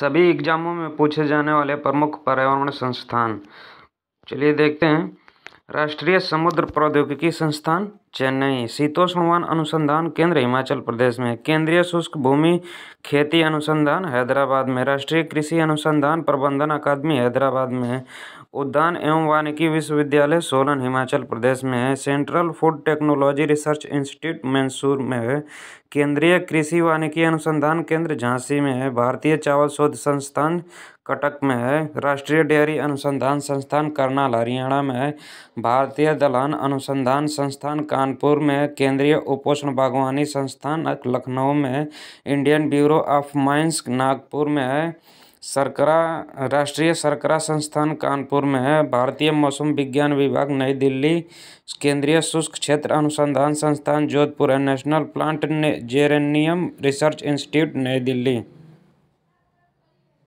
सभी एग्जामों में पूछे जाने वाले प्रमुख पर्यावरण संस्थान चलिए देखते हैं राष्ट्रीय समुद्र प्रौद्योगिकी संस्थान चेन्नई शीतोष्णवन अनुसंधान केंद्र हिमाचल प्रदेश में केंद्रीय शुष्क भूमि खेती अनुसंधान हैदराबाद में राष्ट्रीय कृषि अनुसंधान प्रबंधन अकादमी हैदराबाद में उद्यान एवं वानिकी विश्वविद्यालय सोलन हिमाचल प्रदेश में है Central Food Technology Research Institute Mysore में है केंद्रीय कृषि वानिकी अनुसंधान केंद्र झांसी में है भारतीय चावल शोध संस्थान कटक में है राष्ट्रीय डेयरी अनुसंधान संस्थान करनाल हरियाणा में है भारतीय दलहन अनुसंधान संस्थान कानपुर में है केंद्रीय उपोषण बागवानी संस्थान लखनऊ में है Indian Bureau of Mines Nagpur में है सरकरा राष्ट्रीय सरकरा संस्थान कानपुर में है भारतीय मौसम विज्ञान विभाग नई दिल्ली केंद्रीय शुष्क क्षेत्र अनुसंधान संस्थान जोधपुर है National Plant Geranium Research Institute New Delhi